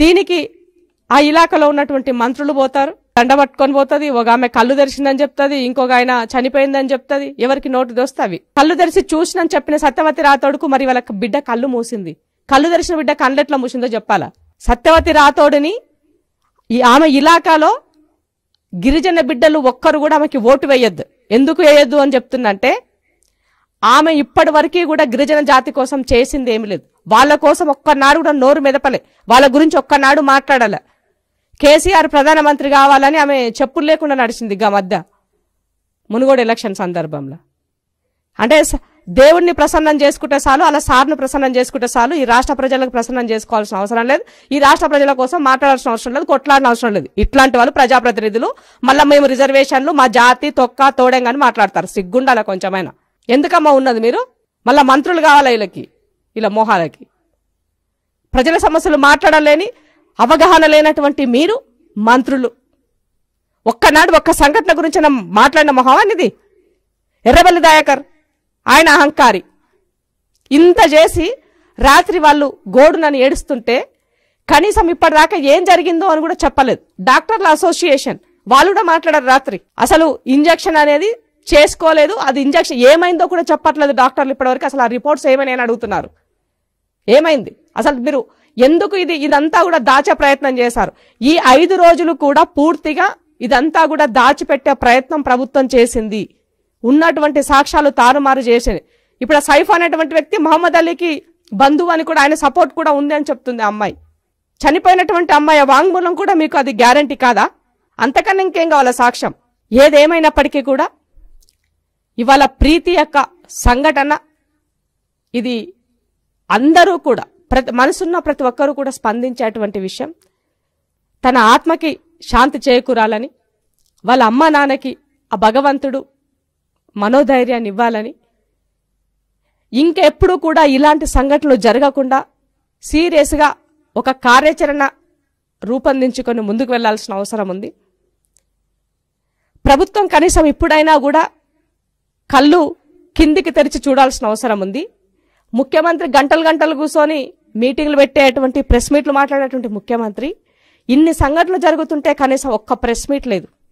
దీనికి ఆ ఇలాకలో ఉన్నటువంటి మంత్రులు పోతారు దండ పట్టుకొని పోతుంది ఒక ఆమె కళ్ళు తెరిచిందని చెప్తుంది ఇంకొక ఆయన చనిపోయిందని చెప్తుంది ఎవరికి నోటు దోస్తావి కళ్ళు తెరిచి చూసినని చెప్పిన సత్యవతి రాతోడుకు మరి వాళ్ళకి బిడ్డ కళ్ళు మూసింది కళ్ళు తెరిచిన బిడ్డ కళ్ళెట్లా మూసిందో చెప్పాలా సత్యవతి రాతోడిని ఈ ఆమె ఇలాకాలో గిరిజన బిడ్డలు ఒక్కరు కూడా ఆమెకి ఓటు వేయొద్దు ఎందుకు వేయొద్దు అని చెప్తుందంటే ఆమె ఇప్పటి వరకు కూడా గిరిజన జాతి కోసం చేసింది ఏమి లేదు వాళ్ళ కోసం ఒక్కనాడు కూడా నోరు మెదపలే వాళ్ళ గురించి ఒక్కనాడు మాట్లాడాల కేసీఆర్ ప్రధానమంత్రి కావాలని ఆమె చెప్పులు లేకుండా నడిచింది గా మధ్య మునుగోడు ఎలక్షన్ సందర్భంలో అంటే దేవుణ్ణి ప్రసన్నం చేసుకుంటే చాలు అలా సార్ను ప్రసన్నం చేసుకుంటే చాలు ఈ రాష్ట్ర ప్రజలకు ప్రసన్నం చేసుకోవాల్సిన అవసరం లేదు ఈ రాష్ట్ర ప్రజల కోసం మాట్లాడాల్సిన అవసరం లేదు కొట్లాడిన అవసరం లేదు ఇట్లాంటి వాళ్ళు ప్రజాప్రతినిధులు మళ్ళీ మేము రిజర్వేషన్లు మా జాతి తొక్క తోడెంగని మాట్లాడతారు సిగ్గుండాల కొంచెమైనా ఎందుకమ్మా ఉన్నది మీరు మళ్ళీ మంత్రులు కావాలి వీళ్ళకి ఇలా మోహాలకి ప్రజల సమస్యలు మాట్లాడలేని అవగాహన లేనటువంటి మీరు మంత్రులు ఒక్కనాడు ఒక్క సంఘటన గురించి మాట్లాడిన మొహం ఇది ఎర్రబల్లి దయాకర్ ఆయన అహంకారి ఇంత చేసి రాత్రి వాళ్ళు గోడునని ఏడుస్తుంటే కనీసం ఇప్పటిదాకా ఏం జరిగిందో అని కూడా చెప్పలేదు డాక్టర్ల అసోసియేషన్ వాళ్ళు కూడా మాట్లాడారు రాత్రి అసలు ఇంజక్షన్ అనేది చేసుకోలేదు అది ఇంజక్షన్ ఏమైందో కూడా చెప్పట్లేదు డాక్టర్లు ఇప్పటివరకు అసలు ఆ రిపోర్ట్స్ ఏమని అడుగుతున్నారు ఏమైంది అసలు మీరు ఎందుకు ఇది ఇదంతా కూడా దాచే ప్రయత్నం చేశారు ఈ ఐదు రోజులు కూడా పూర్తిగా ఇదంతా కూడా దాచిపెట్టే ప్రయత్నం ప్రభుత్వం చేసింది ఉన్నటువంటి సాక్ష్యాలు తారుమారు చేసింది ఇప్పుడు సైఫ్ అనేటువంటి వ్యక్తి మహమ్మద్ అలీకి బంధువు అని కూడా ఆయన సపోర్ట్ కూడా ఉంది అని చెప్తుంది అమ్మాయి చనిపోయినటువంటి అమ్మాయి వాంగ్మూలం కూడా మీకు అది గ్యారంటీ కాదా అంతకన్నా ఇంకేం కావాలా సాక్ష్యం ఏదేమైనప్పటికీ కూడా ఇవాళ ప్రీతి యొక్క సంఘటన ఇది అందరూ కూడా ప్రతి మనసున్న ప్రతి ఒక్కరూ కూడా స్పందించేటువంటి విషయం తన ఆత్మకి శాంతి చేకూరాలని వాళ్ళ అమ్మ నాన్నకి ఆ భగవంతుడు మనోధైర్యాన్ని ఇవ్వాలని ఇంకెప్పుడు కూడా ఇలాంటి సంఘటనలు జరగకుండా సీరియస్గా ఒక కార్యాచరణ రూపొందించుకొని ముందుకు వెళ్లాల్సిన అవసరం ఉంది ప్రభుత్వం కనీసం ఇప్పుడైనా కూడా కళ్ళు కిందికి తెరిచి చూడాల్సిన అవసరం ఉంది ముఖ్యమంత్రి గంటలు గంటలు కూర్చొని మీటింగ్లు పెట్టేటువంటి ప్రెస్ మీట్లు మాట్లాడేటువంటి ముఖ్యమంత్రి ఇన్ని సంఘటనలు జరుగుతుంటే కనీసం ఒక్క ప్రెస్ మీట్ లేదు